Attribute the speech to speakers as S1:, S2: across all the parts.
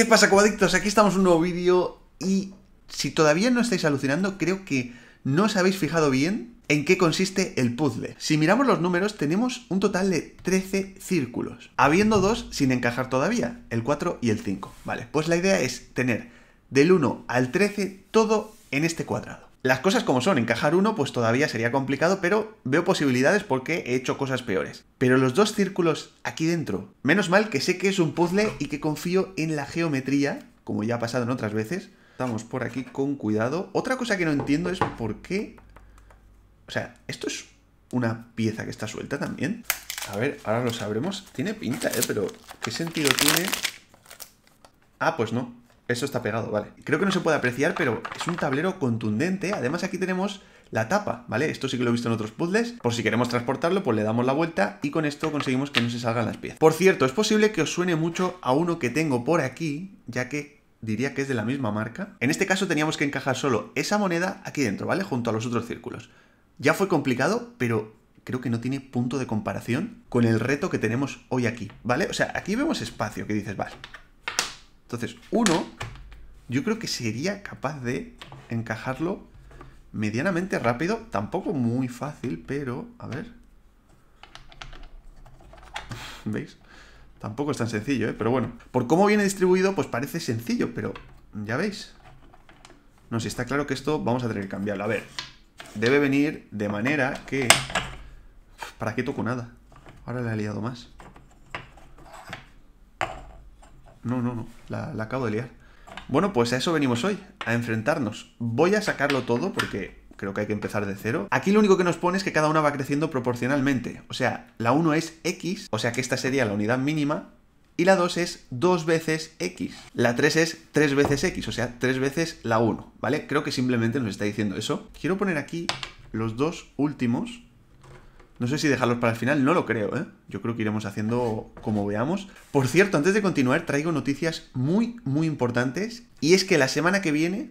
S1: ¿Qué pasa, comadictos? Aquí estamos en un nuevo vídeo y si todavía no estáis alucinando, creo que no os habéis fijado bien en qué consiste el puzzle. Si miramos los números, tenemos un total de 13 círculos, habiendo dos sin encajar todavía, el 4 y el 5. Vale, pues la idea es tener del 1 al 13 todo en este cuadrado. Las cosas como son, encajar uno pues todavía sería complicado, pero veo posibilidades porque he hecho cosas peores. Pero los dos círculos aquí dentro, menos mal que sé que es un puzzle y que confío en la geometría, como ya ha pasado en otras veces. Vamos por aquí con cuidado. Otra cosa que no entiendo es por qué... O sea, esto es una pieza que está suelta también. A ver, ahora lo sabremos. Tiene pinta, ¿eh? Pero ¿qué sentido tiene? Ah, pues no. Eso está pegado, vale. Creo que no se puede apreciar, pero es un tablero contundente. Además, aquí tenemos la tapa, ¿vale? Esto sí que lo he visto en otros puzzles. Por si queremos transportarlo, pues le damos la vuelta y con esto conseguimos que no se salgan las piezas. Por cierto, es posible que os suene mucho a uno que tengo por aquí, ya que diría que es de la misma marca. En este caso teníamos que encajar solo esa moneda aquí dentro, ¿vale? Junto a los otros círculos. Ya fue complicado, pero creo que no tiene punto de comparación con el reto que tenemos hoy aquí, ¿vale? O sea, aquí vemos espacio que dices, vale, entonces, uno, yo creo que sería capaz de encajarlo medianamente rápido. Tampoco muy fácil, pero... A ver... ¿Veis? Tampoco es tan sencillo, ¿eh? Pero bueno. Por cómo viene distribuido, pues parece sencillo, pero... Ya veis. No, si está claro que esto vamos a tener que cambiarlo. A ver. Debe venir de manera que... ¿Para qué toco nada? Ahora le he liado más no, no, no, la, acabo de liar. Bueno, pues a eso venimos hoy, a enfrentarnos. Voy a sacarlo todo porque creo que hay que empezar de cero. Aquí lo único que nos pone es que cada una va creciendo proporcionalmente. O sea, la 1 es x, o sea que esta sería la unidad mínima, y la 2 es 2 veces x. La 3 es 3 veces x, o sea, 3 veces la 1, ¿vale? Creo que simplemente nos está diciendo eso. Quiero poner aquí los dos últimos no sé si dejarlos para el final, no lo creo, ¿eh? Yo creo que iremos haciendo como veamos. Por cierto, antes de continuar, traigo noticias muy, muy importantes. Y es que la semana que viene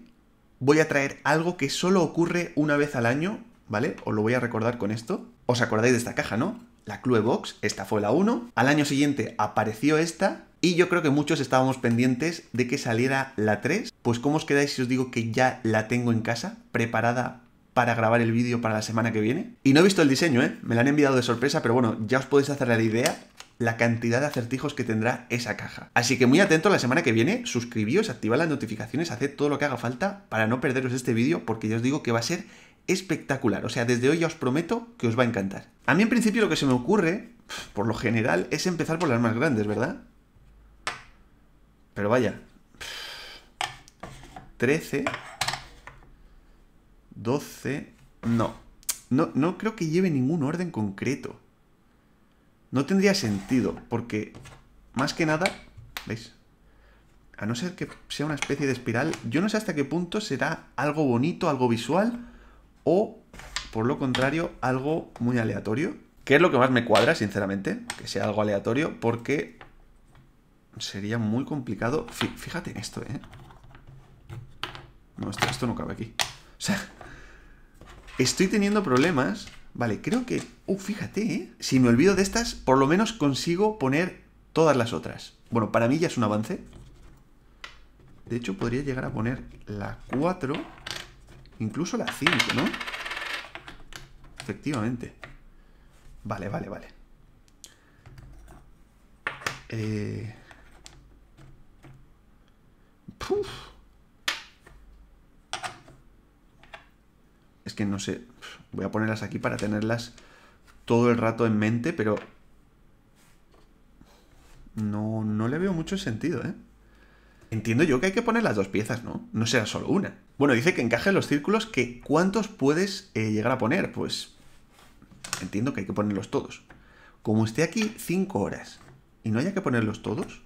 S1: voy a traer algo que solo ocurre una vez al año, ¿vale? Os lo voy a recordar con esto. Os acordáis de esta caja, ¿no? La Clue Box, esta fue la 1. Al año siguiente apareció esta. Y yo creo que muchos estábamos pendientes de que saliera la 3. Pues, ¿cómo os quedáis si os digo que ya la tengo en casa, preparada para grabar el vídeo para la semana que viene. Y no he visto el diseño, ¿eh? Me lo han enviado de sorpresa, pero bueno, ya os podéis hacer la idea la cantidad de acertijos que tendrá esa caja. Así que muy atento la semana que viene, suscribíos, activad las notificaciones, haced todo lo que haga falta para no perderos este vídeo, porque ya os digo que va a ser espectacular. O sea, desde hoy ya os prometo que os va a encantar. A mí en principio lo que se me ocurre, por lo general, es empezar por las más grandes, ¿verdad? Pero vaya. 13, 12. No. No, creo que lleve ningún orden concreto. No tendría sentido, porque más que nada, ¿veis? A no ser que sea una especie de espiral, yo no sé hasta qué punto será algo bonito, algo visual, o, por lo contrario, algo muy aleatorio. Que es lo que más me cuadra, sinceramente, que sea algo aleatorio, porque sería muy complicado. Fíjate en esto, ¿eh? No, esto, esto no cabe aquí. O Estoy teniendo problemas. Vale, creo que... Uh, fíjate, ¿eh? Si me olvido de estas, por lo menos consigo poner todas las otras. Bueno, para mí ya es un avance. De hecho, podría llegar a poner la 4, incluso la 5, ¿no? Efectivamente. Vale, vale, vale. Eh... Puf. que no sé, voy a ponerlas aquí para tenerlas todo el rato en mente, pero no, no le veo mucho sentido, ¿eh? Entiendo yo que hay que poner las dos piezas, ¿no? No sea solo una. Bueno, dice que encaje los círculos, que ¿cuántos puedes eh, llegar a poner? Pues entiendo que hay que ponerlos todos. Como esté aquí 5 horas y no haya que ponerlos todos,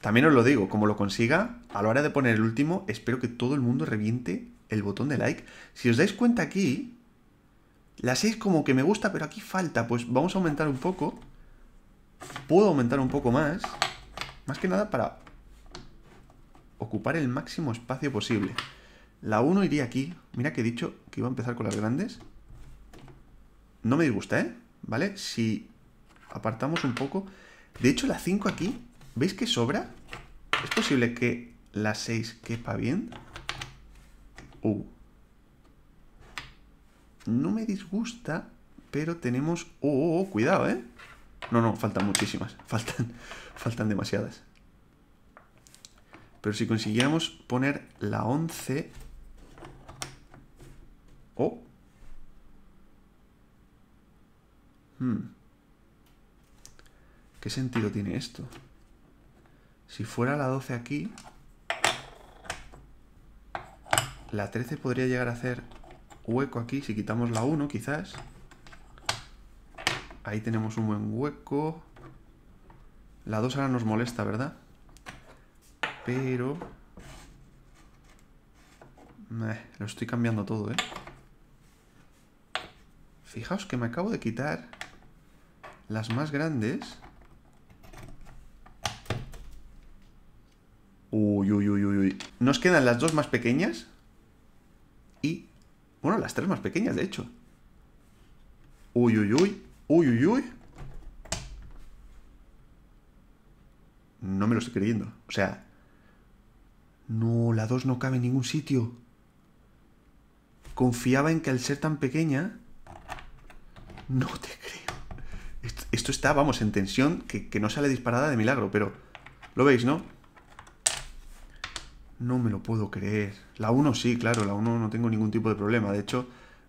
S1: también os lo digo, como lo consiga, a la hora de poner el último, espero que todo el mundo reviente el botón de like. Si os dais cuenta aquí, la 6 como que me gusta, pero aquí falta. Pues vamos a aumentar un poco. Puedo aumentar un poco más. Más que nada para ocupar el máximo espacio posible. La 1 iría aquí. Mira que he dicho que iba a empezar con las grandes. No me disgusta, ¿eh? ¿Vale? Si apartamos un poco... De hecho, la 5 aquí, ¿veis que sobra? Es posible que la 6 quepa bien. No me disgusta, pero tenemos... Oh, cuidado, ¿eh? No, no, faltan muchísimas. Faltan, faltan demasiadas. Pero si consiguiéramos poner la 11... Oh. Hmm. ¿Qué sentido tiene esto? Si fuera la 12 aquí, la 13 podría llegar a hacer hueco aquí, si quitamos la 1 quizás. Ahí tenemos un buen hueco. La 2 ahora nos molesta, ¿verdad? Pero... Eh, lo estoy cambiando todo, ¿eh? Fijaos que me acabo de quitar las más grandes. Uy, uy, uy, uy. Nos quedan las dos más pequeñas, bueno, las tres más pequeñas, de hecho. Uy, uy, uy. Uy, uy, uy. No me lo estoy creyendo. O sea... No, la 2 no cabe en ningún sitio. Confiaba en que al ser tan pequeña... No te creo. Esto, está, vamos, en tensión que, que no sale disparada de milagro, pero... Lo veis, ¿no? No me lo puedo creer. La 1 sí, claro, la 1 no tengo ningún tipo de problema. De hecho,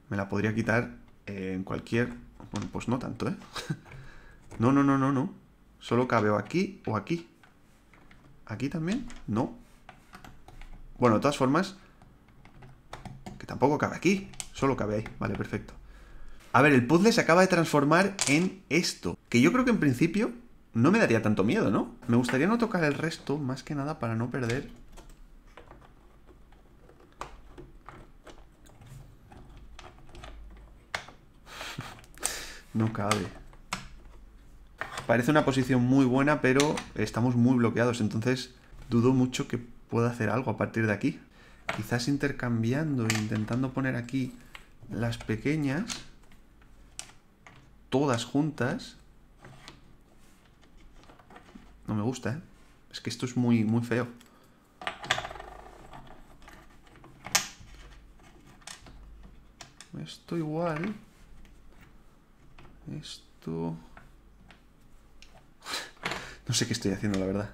S1: me la podría quitar eh, en cualquier... Bueno, pues no tanto, ¿eh? no, no, no, no, no. Solo cabe aquí o aquí. ¿Aquí también? No. Bueno, de todas formas... Que tampoco cabe aquí. Solo cabe ahí. Vale, perfecto. A ver, el puzzle se acaba de transformar en esto. Que yo creo que en principio no me daría tanto miedo, ¿no? Me gustaría no tocar el resto, más que nada para no perder No cabe. Parece una posición muy buena, pero estamos muy bloqueados, entonces dudo mucho que pueda hacer algo a partir de aquí. Quizás intercambiando e intentando poner aquí las pequeñas, todas juntas. No me gusta, ¿eh? Es que esto es muy, muy feo. Esto igual... Esto... No sé qué estoy haciendo, la verdad.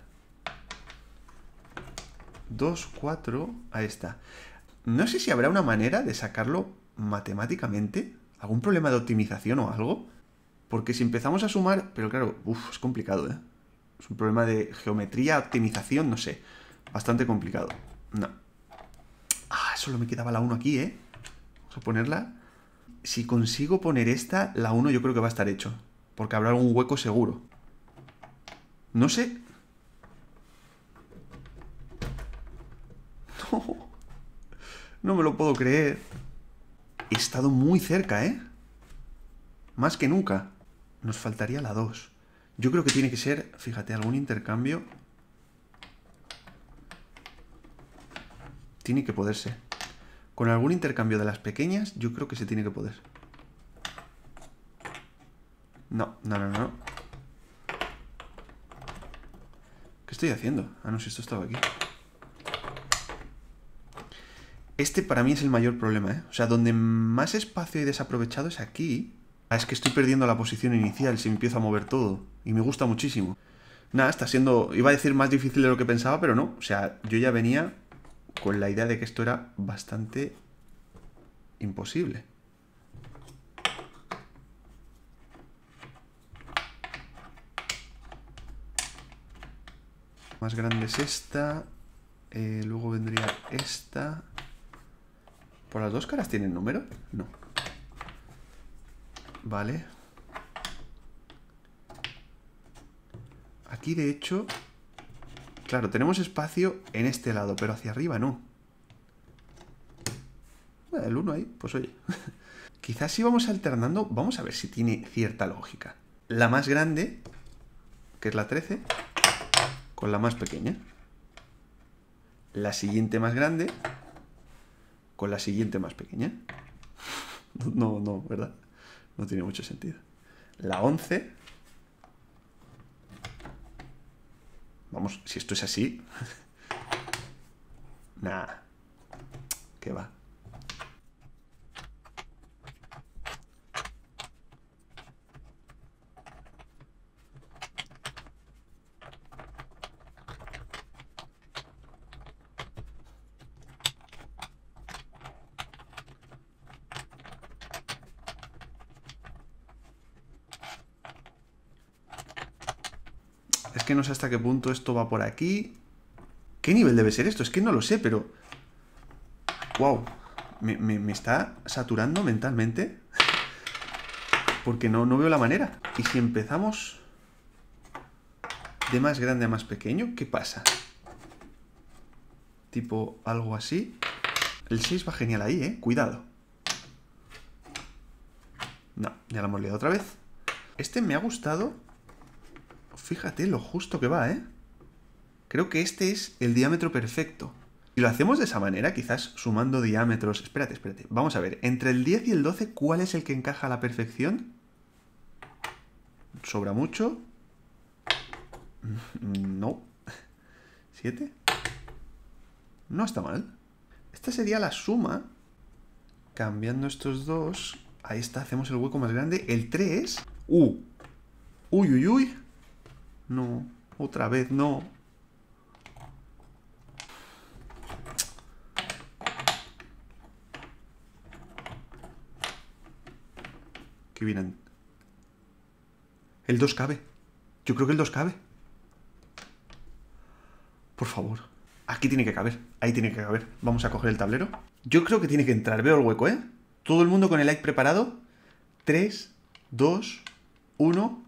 S1: 2, 4... Ahí está. No sé si habrá una manera de sacarlo matemáticamente. ¿Algún problema de optimización o algo? Porque si empezamos a sumar... Pero claro, es complicado, ¿eh? Es un problema de geometría, optimización, no sé. Bastante complicado. No. Ah, solo me quedaba la 1 aquí, ¿eh? Vamos a ponerla si consigo poner esta, la 1 yo creo que va a estar hecho. Porque habrá algún hueco seguro. No sé. No. me lo puedo creer. He estado muy cerca, ¿eh? Más que nunca. Nos faltaría la 2. Yo creo que tiene que ser, fíjate, algún intercambio. Tiene que poderse. Con algún intercambio de las pequeñas, yo creo que se tiene que poder. No, no, no, no. ¿Qué estoy haciendo? Ah, no, si esto estaba aquí. Este para mí es el mayor problema, ¿eh? O sea, donde más espacio hay desaprovechado es aquí. Ah, es que estoy perdiendo la posición inicial si empiezo a mover todo. Y me gusta muchísimo. Nada, está siendo... Iba a decir más difícil de lo que pensaba, pero no. O sea, yo ya venía con la idea de que esto era bastante imposible. Más grande es esta, eh, luego vendría esta. ¿Por las dos caras tienen número? No. Vale. Aquí, de hecho, Claro, tenemos espacio en este lado, pero hacia arriba no. el 1 ahí, pues oye. Quizás si vamos alternando, vamos a ver si tiene cierta lógica. La más grande, que es la 13, con la más pequeña. La siguiente más grande, con la siguiente más pequeña. No, no, ¿verdad? No tiene mucho sentido. La 11 Vamos, si esto es así... Nada. ¿Qué va? que no sé hasta qué punto esto va por aquí. ¿Qué nivel debe ser esto? Es que no lo sé, pero... ¡Wow! Me, está saturando mentalmente. Porque no, no veo la manera. Y si empezamos... De más grande a más pequeño, ¿qué pasa? Tipo algo así. El 6 va genial ahí, ¿eh? Cuidado. No, ya lo hemos liado otra vez. Este me ha gustado Fíjate lo justo que va, ¿eh? Creo que este es el diámetro perfecto. Si lo hacemos de esa manera, quizás sumando diámetros... Espérate, espérate. Vamos a ver, entre el 10 y el 12, ¿cuál es el que encaja a la perfección? ¿Sobra mucho? Mm, no. ¿7? No está mal. Esta sería la suma. Cambiando estos dos. Ahí está, hacemos el hueco más grande. El 3. ¡Uh! uy! uy, uy! No, otra vez no. Que vienen. El 2 cabe. Yo creo que el 2 cabe. Por favor. Aquí tiene que caber. Ahí tiene que caber. Vamos a coger el tablero. Yo creo que tiene que entrar. Veo el hueco, ¿eh? Todo el mundo con el like preparado. 3, 2, 1.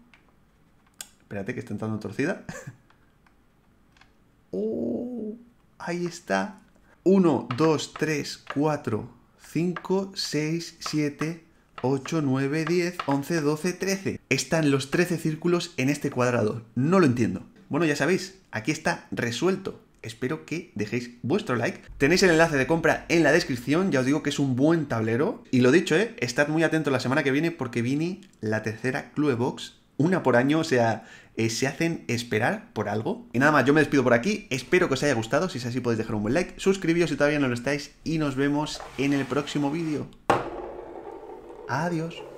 S1: Espérate que está entrando torcida. ¡Oh! Ahí está. 1, 2, 3, 4, 5, 6, 7, 8, 9, 10, 11, 12, 13. Están los 13 círculos en este cuadrado. No lo entiendo. Bueno, ya sabéis, aquí está resuelto. Espero que dejéis vuestro like. Tenéis el enlace de compra en la descripción. Ya os digo que es un buen tablero. Y lo dicho, ¿eh? estad muy atentos la semana que viene porque viene la tercera cluebox. Box una por año, o sea, eh, se hacen esperar por algo. Y nada más, yo me despido por aquí, espero que os haya gustado, si es así podéis dejar un buen like, Suscribíos si todavía no lo estáis y nos vemos en el próximo vídeo. Adiós.